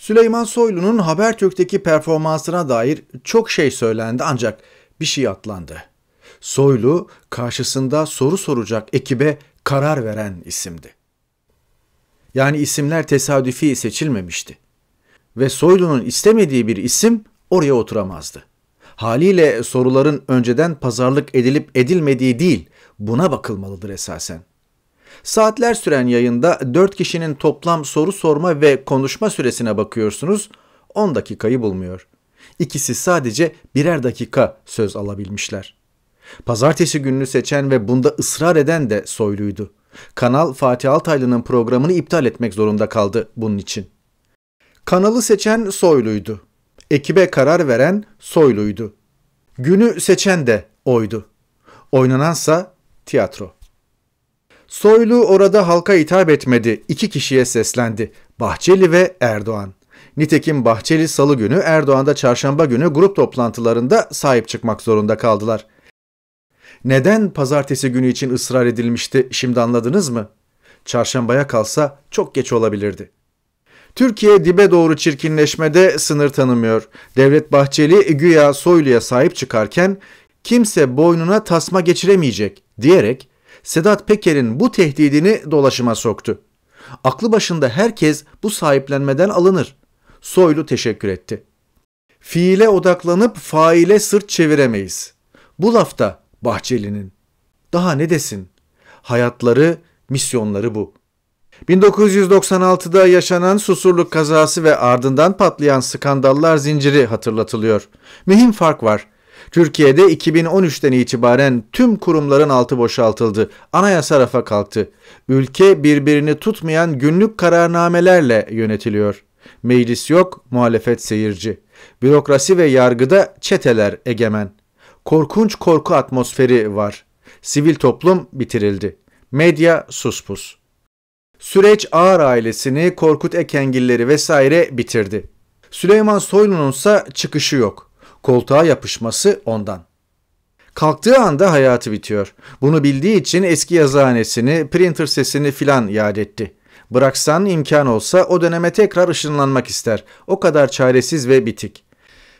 Süleyman Soylu'nun Habertürk'teki performansına dair çok şey söylendi ancak bir şey atlandı. Soylu karşısında soru soracak ekibe karar veren isimdi. Yani isimler tesadüfi seçilmemişti. Ve Soylu'nun istemediği bir isim oraya oturamazdı. Haliyle soruların önceden pazarlık edilip edilmediği değil, buna bakılmalıdır esasen. Saatler süren yayında 4 kişinin toplam soru sorma ve konuşma süresine bakıyorsunuz. 10 dakikayı bulmuyor. İkisi sadece birer dakika söz alabilmişler. Pazartesi gününü seçen ve bunda ısrar eden de Soylu'ydu. Kanal Fatih Altaylı'nın programını iptal etmek zorunda kaldı bunun için. Kanalı seçen Soylu'ydu. Ekibe karar veren Soylu'ydu. Günü seçen de oydu. Oynanansa tiyatro. Soylu orada halka hitap etmedi. İki kişiye seslendi. Bahçeli ve Erdoğan. Nitekim Bahçeli salı günü, Erdoğan da çarşamba günü grup toplantılarında sahip çıkmak zorunda kaldılar. Neden pazartesi günü için ısrar edilmişti şimdi anladınız mı? Çarşambaya kalsa çok geç olabilirdi. Türkiye dibe doğru çirkinleşmede sınır tanımıyor. Devlet Bahçeli güya Soylu'ya sahip çıkarken kimse boynuna tasma geçiremeyecek diyerek Sedat Peker'in bu tehdidini dolaşıma soktu. Aklı başında herkes bu sahiplenmeden alınır. Soylu teşekkür etti. Fiile odaklanıp faile sırt çeviremeyiz. Bu lafta Bahçeli'nin. Daha ne desin? Hayatları, misyonları bu. 1996'da yaşanan Susurluk kazası ve ardından patlayan skandallar zinciri hatırlatılıyor. Mühim fark var. Türkiye'de 2013'ten itibaren tüm kurumların altı boşaltıldı. Anayasa rafa kalktı. Ülke birbirini tutmayan günlük kararnamelerle yönetiliyor. Meclis yok, muhalefet seyirci. Bürokrasi ve yargıda çeteler egemen. Korkunç korku atmosferi var. Sivil toplum bitirildi. Medya suspus. Süreç Ağar ailesini, Korkut Ekengilleri vesaire bitirdi. Süleyman Soylununsa çıkışı yok. Koltuğa yapışması ondan. Kalktığı anda hayatı bitiyor. Bunu bildiği için eski yazıhanesini, printer sesini filan yad etti. Bıraksan imkan olsa o döneme tekrar ışınlanmak ister. O kadar çaresiz ve bitik.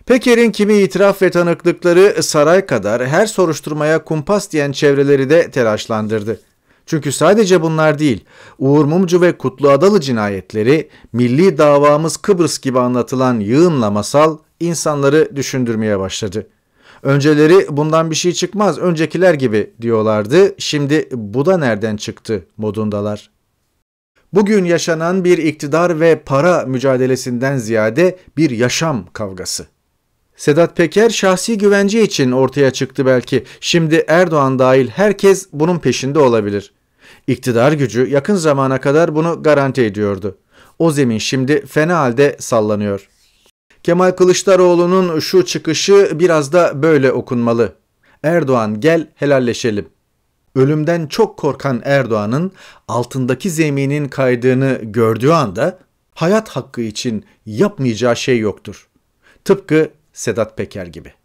Peker'in kimi itiraf ve tanıklıkları saray kadar her soruşturmaya kumpas diyen çevreleri de telaşlandırdı. Çünkü sadece bunlar değil, Uğur Mumcu ve Kutlu Adalı cinayetleri, milli davamız Kıbrıs gibi anlatılan yığınla masal insanları düşündürmeye başladı. Önceleri bundan bir şey çıkmaz, öncekiler gibi diyorlardı. Şimdi bu da nereden çıktı modundalar. Bugün yaşanan bir iktidar ve para mücadelesinden ziyade bir yaşam kavgası. Sedat Peker şahsi güvence için ortaya çıktı belki. Şimdi Erdoğan dahil herkes bunun peşinde olabilir. İktidar gücü yakın zamana kadar bunu garanti ediyordu. O zemin şimdi fena halde sallanıyor. Kemal Kılıçdaroğlu'nun şu çıkışı biraz da böyle okunmalı. Erdoğan gel helalleşelim. Ölümden çok korkan Erdoğan'ın altındaki zeminin kaydığını gördüğü anda hayat hakkı için yapmayacağı şey yoktur. Tıpkı Sedat Peker gibi.